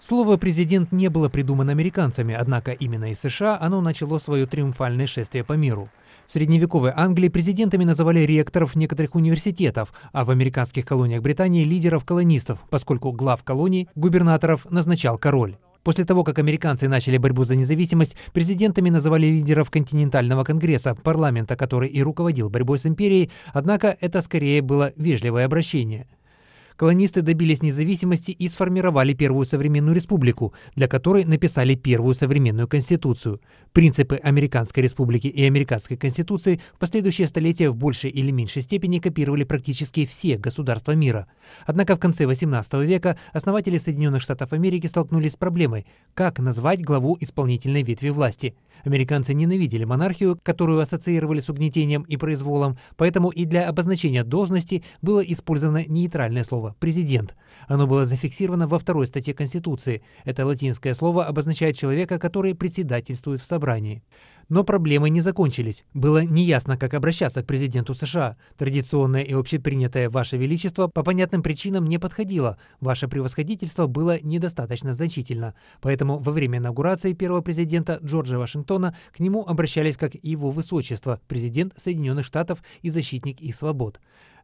Слово «президент» не было придумано американцами, однако именно из США оно начало свое триумфальное шествие по миру. В средневековой Англии президентами называли ректоров некоторых университетов, а в американских колониях Британии – лидеров колонистов, поскольку глав колоний, губернаторов, назначал король. После того, как американцы начали борьбу за независимость, президентами называли лидеров континентального конгресса, парламента, который и руководил борьбой с империей, однако это скорее было вежливое обращение колонисты добились независимости и сформировали первую современную республику, для которой написали первую современную конституцию. Принципы Американской республики и Американской конституции в последующие столетия в большей или меньшей степени копировали практически все государства мира. Однако в конце XVIII века основатели Соединенных Штатов Америки столкнулись с проблемой, как назвать главу исполнительной ветви власти. Американцы ненавидели монархию, которую ассоциировали с угнетением и произволом, поэтому и для обозначения должности было использовано нейтральное слово слова «президент». Оно было зафиксировано во второй статье Конституции. Это латинское слово обозначает человека, который председательствует в собрании. Но проблемы не закончились. Было неясно, как обращаться к президенту США. Традиционное и общепринятое «Ваше Величество» по понятным причинам не подходило. Ваше превосходительство было недостаточно значительно. Поэтому во время инаугурации первого президента Джорджа Вашингтона к нему обращались как «Его Высочество», президент Соединенных Штатов и защитник их свобод.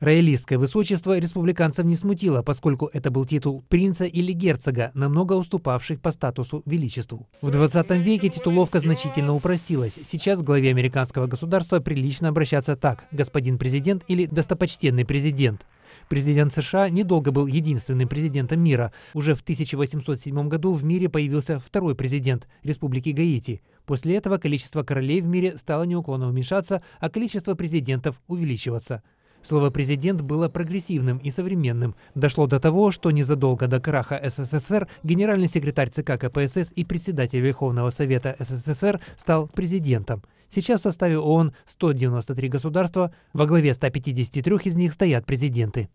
Роялистское высочество республиканцев не смутило, поскольку это был титул принца или герцога, намного уступавших по статусу величеству. В 20 веке титуловка значительно упростилась. Сейчас главе американского государства прилично обращаться так – господин президент или достопочтенный президент. Президент США недолго был единственным президентом мира. Уже в 1807 году в мире появился второй президент Республики Гаити. После этого количество королей в мире стало неуклонно уменьшаться, а количество президентов увеличиваться. Слово «президент» было прогрессивным и современным. Дошло до того, что незадолго до краха СССР генеральный секретарь ЦК КПСС и председатель Верховного Совета СССР стал президентом. Сейчас в составе ООН 193 государства, во главе 153 из них стоят президенты.